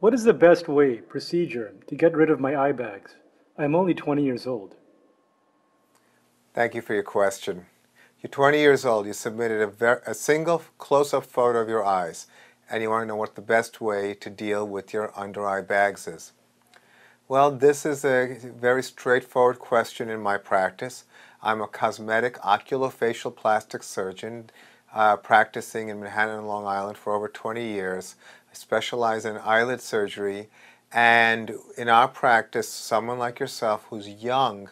What is the best way, procedure, to get rid of my eye bags? I'm only 20 years old. Thank you for your question. You're 20 years old, you submitted a, a single close-up photo of your eyes, and you want to know what the best way to deal with your under-eye bags is. Well, this is a very straightforward question in my practice. I'm a cosmetic oculofacial plastic surgeon uh, practicing in Manhattan and Long Island for over 20 years specialize in eyelid surgery. And in our practice, someone like yourself who's young,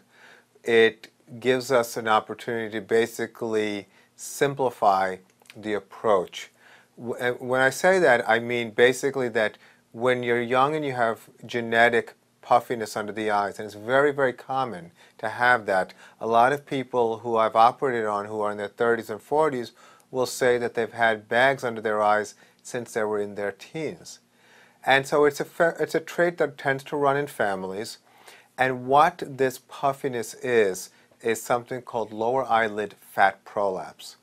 it gives us an opportunity to basically simplify the approach. Uh, when I say that, I mean basically that when you're young and you have genetic puffiness under the eyes, and it's very, very common to have that. A lot of people who I've operated on who are in their 30s and 40s will say that they've had bags under their eyes since they were in their teens. And so it's a, it's a trait that tends to run in families. And what this puffiness is, is something called lower eyelid fat prolapse.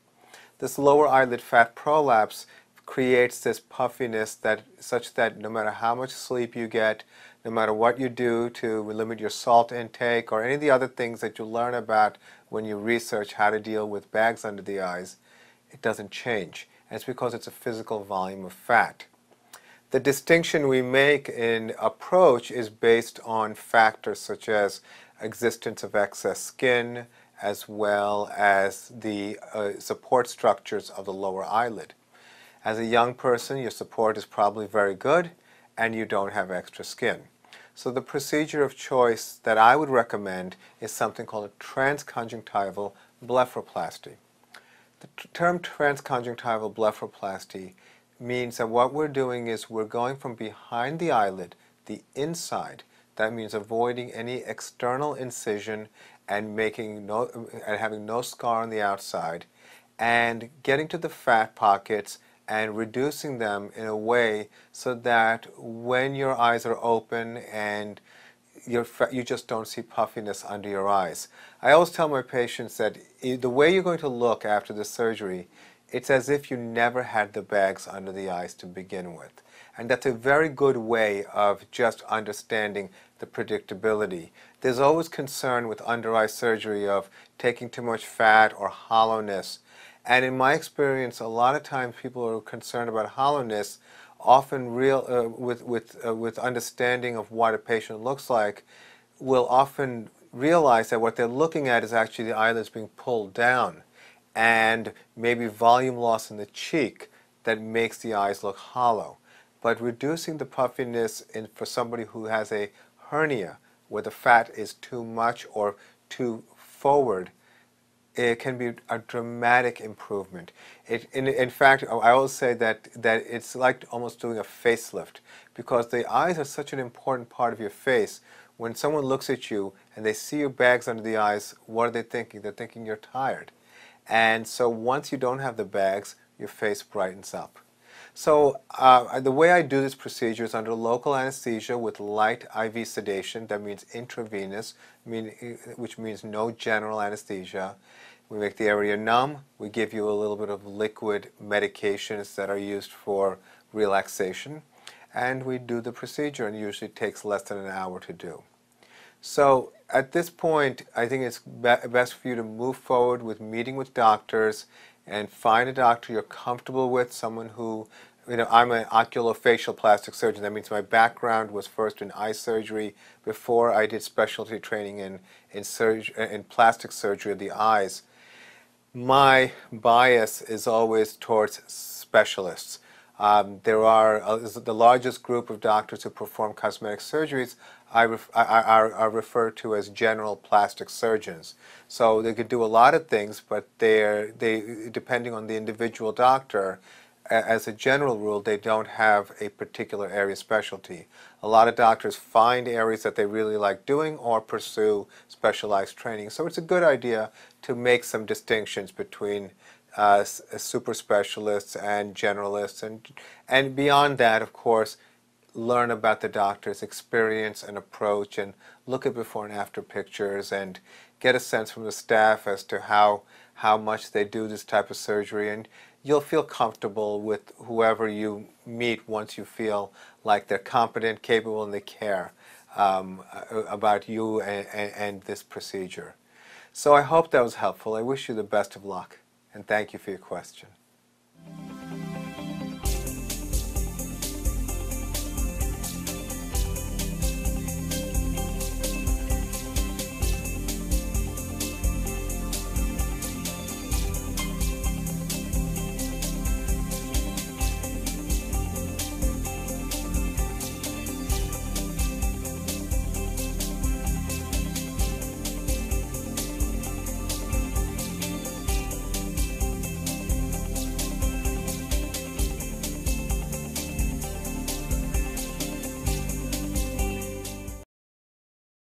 This lower eyelid fat prolapse creates this puffiness that such that no matter how much sleep you get, no matter what you do to limit your salt intake or any of the other things that you learn about when you research how to deal with bags under the eyes, it doesn't change. It's because it's a physical volume of fat. The distinction we make in approach is based on factors such as existence of excess skin as well as the uh, support structures of the lower eyelid. As a young person, your support is probably very good and you don't have extra skin. So the procedure of choice that I would recommend is something called a transconjunctival blepharoplasty. The term transconjunctival blepharoplasty means that what we're doing is we're going from behind the eyelid, the inside. That means avoiding any external incision and making no and having no scar on the outside and getting to the fat pockets and reducing them in a way so that when your eyes are open and you're, you just don't see puffiness under your eyes. I always tell my patients that the way you're going to look after the surgery, it's as if you never had the bags under the eyes to begin with. And that's a very good way of just understanding the predictability. There's always concern with under-eye surgery of taking too much fat or hollowness. And in my experience, a lot of times people are concerned about hollowness often real uh, with with uh, with understanding of what a patient looks like will often realize that what they're looking at is actually the eyelids being pulled down and maybe volume loss in the cheek that makes the eyes look hollow but reducing the puffiness in, for somebody who has a hernia where the fat is too much or too forward it can be a dramatic improvement. It, in, in, fact, I always say that, that it's like almost doing a facelift because the eyes are such an important part of your face. When someone looks at you and they see your bags under the eyes, what are they thinking? They're thinking you're tired. And so once you don't have the bags, your face brightens up. So uh, the way I do this procedure is under local anesthesia with light IV sedation. That means intravenous, mean, uh, which means no general anesthesia. We make the area numb. We give you a little bit of liquid medications that are used for relaxation. And we do the procedure and usually takes less than an hour to do. So at this point, I think it's be best for you to move forward with meeting with doctors and find a doctor you're comfortable with, someone who, you know, I'm an oculofacial plastic surgeon. That means my background was first in eye surgery before I did specialty training in, in, surg in plastic surgery of the eyes. My bias is always towards specialists. Um, there are uh, the largest group of doctors who perform cosmetic surgeries I, ref, I, I, I, refer to as general plastic surgeons. So they could do a lot of things, but they're, they, depending on the individual doctor, as a general rule, they don't have a particular area specialty. A lot of doctors find areas that they really like doing or pursue specialized training. So it's a good idea to make some distinctions between uh, super specialists and generalists. And, and beyond that, of course, learn about the doctor's experience and approach and look at before and after pictures and get a sense from the staff as to how how much they do this type of surgery and you'll feel comfortable with whoever you meet once you feel like they're competent, capable, and they care um, about you and, and this procedure. So I hope that was helpful. I wish you the best of luck and thank you for your question.